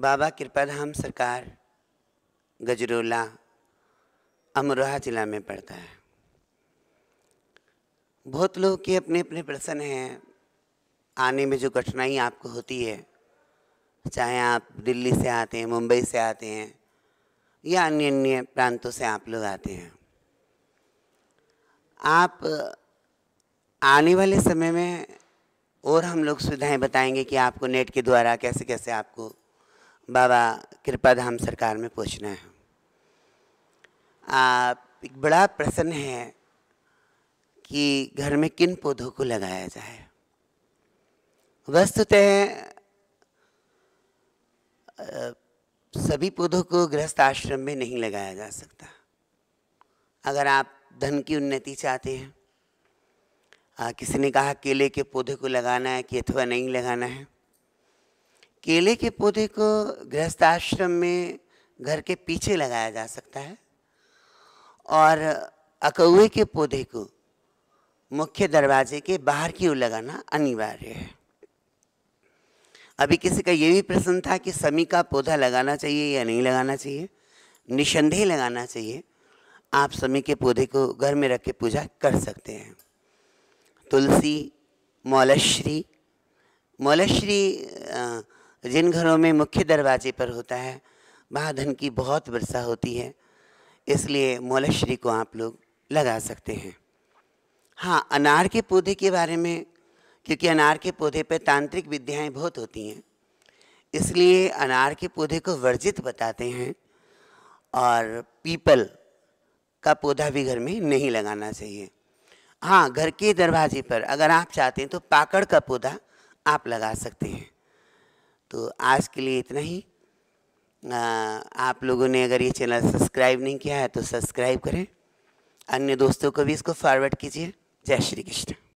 बाबा कृपा धाम सरकार गजरोला अमरोहा जिला में पड़ता है बहुत लोग के अपने अपने प्रश्न हैं आने में जो कठिनाई आपको होती है चाहे आप दिल्ली से आते हैं मुंबई से आते हैं या अन्य अन्य प्रांतों से आप लोग आते हैं आप आने वाले समय में और हम लोग सुविधाएं बताएंगे कि आपको नेट के द्वारा कैसे कैसे आपको बाबा कृपाधाम सरकार में पूछना है आप एक बड़ा प्रसन्न है कि घर में किन पौधों को लगाया जाए वस्तुतः सभी पौधों को गृहस्थ आश्रम में नहीं लगाया जा सकता अगर आप धन की उन्नति चाहते हैं आ, किसी ने कहा केले के पौधे को लगाना है कि अथवा नहीं लगाना है केले के पौधे को गृहस्थ आश्रम में घर के पीछे लगाया जा सकता है और अकौए के पौधे को मुख्य दरवाजे के बाहर की ओर लगाना अनिवार्य है अभी किसी का ये भी प्रश्न था कि समी का पौधा लगाना चाहिए या नहीं लगाना चाहिए निसंदेह लगाना चाहिए आप समी के पौधे को घर में रख के पूजा कर सकते हैं तुलसी मौलश्री मौलश्री आ, जिन घरों में मुख्य दरवाजे पर होता है वहाँ धन की बहुत वर्षा होती है इसलिए मौलश्री को आप लोग लगा सकते हैं हाँ अनार के पौधे के बारे में क्योंकि अनार के पौधे पर तांत्रिक विद्याएं बहुत होती हैं इसलिए अनार के पौधे को वर्जित बताते हैं और पीपल का पौधा भी घर में नहीं लगाना चाहिए हाँ घर के दरवाजे पर अगर आप चाहते हैं तो पाकड़ का पौधा आप लगा सकते हैं तो आज के लिए इतना ही आ, आप लोगों ने अगर ये चैनल सब्सक्राइब नहीं किया है तो सब्सक्राइब करें अन्य दोस्तों को भी इसको फॉरवर्ड कीजिए जय श्री कृष्ण